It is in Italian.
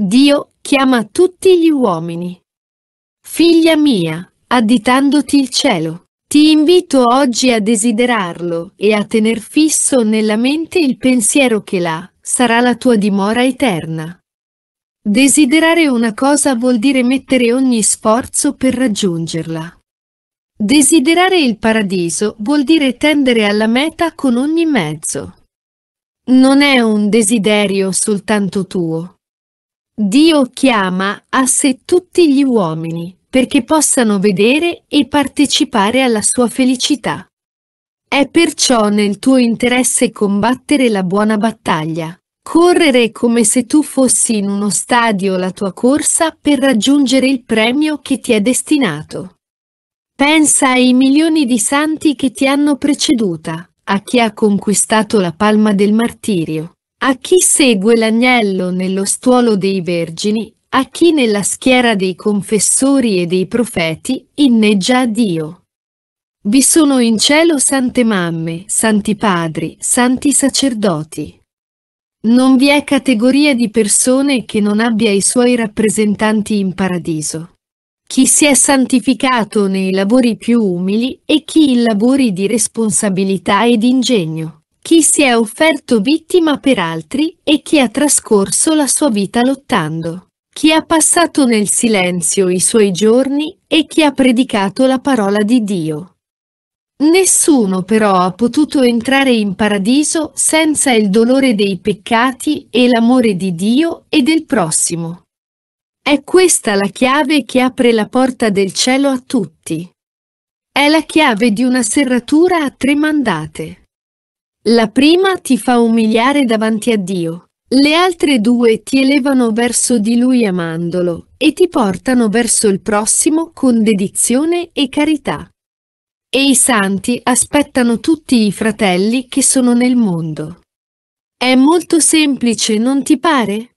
Dio chiama tutti gli uomini. Figlia mia, additandoti il cielo, ti invito oggi a desiderarlo e a tener fisso nella mente il pensiero che là sarà la tua dimora eterna. Desiderare una cosa vuol dire mettere ogni sforzo per raggiungerla. Desiderare il paradiso vuol dire tendere alla meta con ogni mezzo. Non è un desiderio soltanto tuo, Dio chiama a sé tutti gli uomini perché possano vedere e partecipare alla sua felicità. È perciò nel tuo interesse combattere la buona battaglia, correre come se tu fossi in uno stadio la tua corsa per raggiungere il premio che ti è destinato. Pensa ai milioni di santi che ti hanno preceduta, a chi ha conquistato la palma del martirio. A chi segue l'agnello nello stuolo dei vergini, a chi nella schiera dei confessori e dei profeti inneggia a Dio. Vi sono in cielo sante mamme, santi padri, santi sacerdoti. Non vi è categoria di persone che non abbia i suoi rappresentanti in paradiso. Chi si è santificato nei lavori più umili e chi in lavori di responsabilità ed ingegno chi si è offerto vittima per altri e chi ha trascorso la sua vita lottando, chi ha passato nel silenzio i suoi giorni e chi ha predicato la parola di Dio. Nessuno però ha potuto entrare in paradiso senza il dolore dei peccati e l'amore di Dio e del prossimo. È questa la chiave che apre la porta del cielo a tutti. È la chiave di una serratura a tre mandate. La prima ti fa umiliare davanti a Dio, le altre due ti elevano verso di Lui amandolo e ti portano verso il prossimo con dedizione e carità. E i santi aspettano tutti i fratelli che sono nel mondo. È molto semplice, non ti pare?